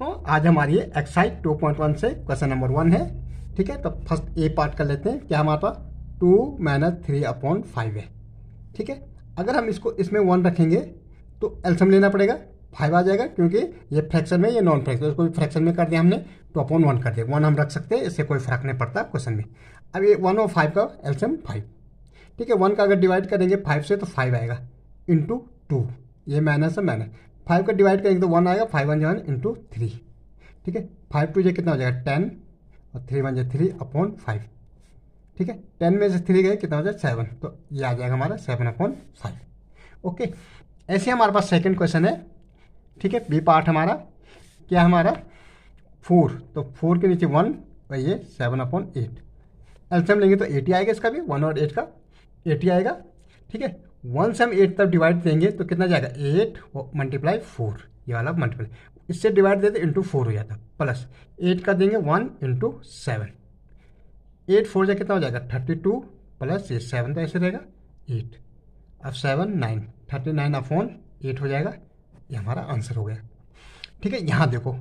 तो आज हमारी एक्साइज 2.1 से क्वेश्चन नंबर वन है ठीक है तो फर्स्ट ए पार्ट कर लेते हैं क्या हमारे पास two minus three upon five है ठीक है अगर हम इसको इसमें वन रखेंगे तो एल्सम लेना पड़ेगा फाइव आ जाएगा क्योंकि ये फ्रैक्शन में ये नॉन फ्रैक्शन इसको भी फ्रैक्शन में कर दिया हमने तो अपॉन वन कर दिया वन हम रख सकते हैं इससे कोई फर्क नहीं पड़ता क्वेश्चन में अब ये वन और फाइव का एल्सियम फाइव ठीक है वन का अगर डिवाइड करेंगे फाइव से तो फाइव आएगा इंटू टू ये माइनस है माइनस फाइव का डिवाइड करेंगे तो वन आएगा फाइव वन जन इंटू थ्री ठीक है फाइव टू जो कितना हो जाएगा टेन और थ्री वन जो थ्री अपॉन फाइव ठीक है टेन में से थ्री गए कितना हो जाएगा सेवन तो ये आ जाएगा हमारा सेवन अपॉन फाइव ओके ऐसे हमारे पास सेकेंड क्वेश्चन है ठीक है बी पार्ट हमारा क्या हमारा फोर तो फोर के नीचे वन और ये सेवन अपॉन एट एल्सियम लेंगे तो एटी आएगा इसका भी वन और एट का एटी आएगा ठीक है वन से हम एट तक डिवाइड देंगे तो कितना जाएगा एट मल्टीप्लाई फोर ये वाला मल्टीप्लाई इससे डिवाइड देते इंटू फोर हो जाता प्लस एट का देंगे one into seven eight four से कितना हो जाएगा थर्टी टू प्लस ये सेवन तो ऐसे रहेगा एट अब seven nine thirty nine of one eight हो जाएगा ये हमारा आंसर हो गया ठीक है यहाँ देखो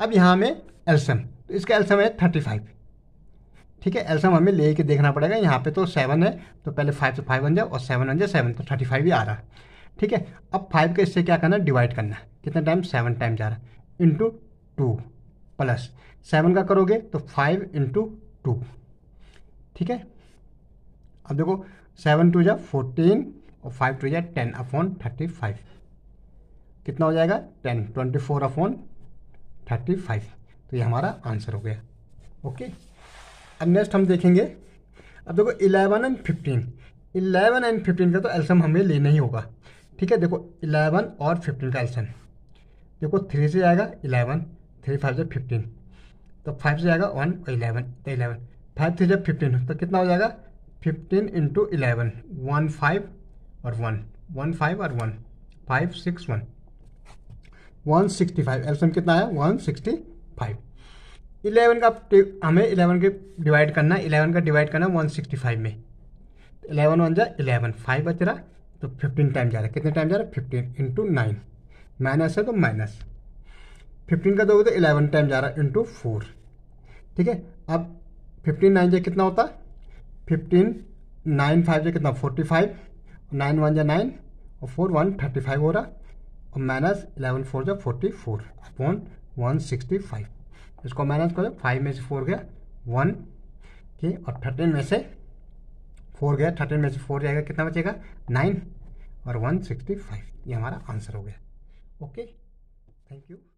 अब यहाँ में एल्सम तो इसका एल्सम है थर्टी फाइव ठीक है एल्सम हमें ले के देखना पड़ेगा यहाँ पे तो सेवन है तो पहले फाइव से फाइव बन जाए और सेवन बन जाए सेवन तो थर्टी फाइव ही आ रहा है ठीक है अब फाइव का इससे क्या करना है डिवाइड करना है कितना टाइम सेवन टाइम जा रहा है इंटू टू प्लस सेवन का करोगे तो फाइव इंटू टू ठीक है अब देखो सेवन टू जा फोर्टीन और फाइव टू जा टेन अपॉन थर्टी फाइव कितना हो जाएगा ten twenty four upon thirty five तो ये हमारा आंसर हो गया ओके अब नेक्स्ट हम देखेंगे अब देखो eleven and fifteen eleven and fifteen का तो एल्सम हमें लेना ही होगा ठीक है देखो इलेवन और फिफ्टीन का एल्सम देखो थ्री से आएगा इलेवन थ्री फाइव से फिफ्टीन तो फाइव से आएगा वन और इलेवन तो इलेवन फाइव थ्री से फिफ्टीन तो कितना हो जाएगा fifteen into eleven one five और वन वन फाइव और one five six one one sixty five LCM कितना आया वन सिक्सटी फाइव इलेवन का हमें इलेवन के डिवाइड करना है इलेवन का डिवाइड करना वन सिक्सटी फाइव में इलेवन वन जा इलेवन फाइव बच रहा तो फिफ्टीन टाइम जा रहा है कितने टाइम जा रहा है फिफ्टीन इंटू नाइन माइनस है तो माइनस फिफ्टीन का दोगे तो इलेवन टाइम जा रहा है इंटू फोर ठीक है अब फिफ्टीन नाइन जो कितना होता फिफ्टीन नाइन फाइव जो कितना फोर्टी फाइव नाइन वन जो नाइन और फोर वन थर्टी फाइव हो रहा और माइनस इलेवन फोर जो forty four upon one sixty five इसको माइनस करो फाइव में से फोर गया वन ठीक और थर्टीन में से फोर गया थर्टीन में से फोर जाएगा कितना बचेगा नाइन और वन सिक्सटी फाइव ये हमारा आंसर हो गया ओके थैंक यू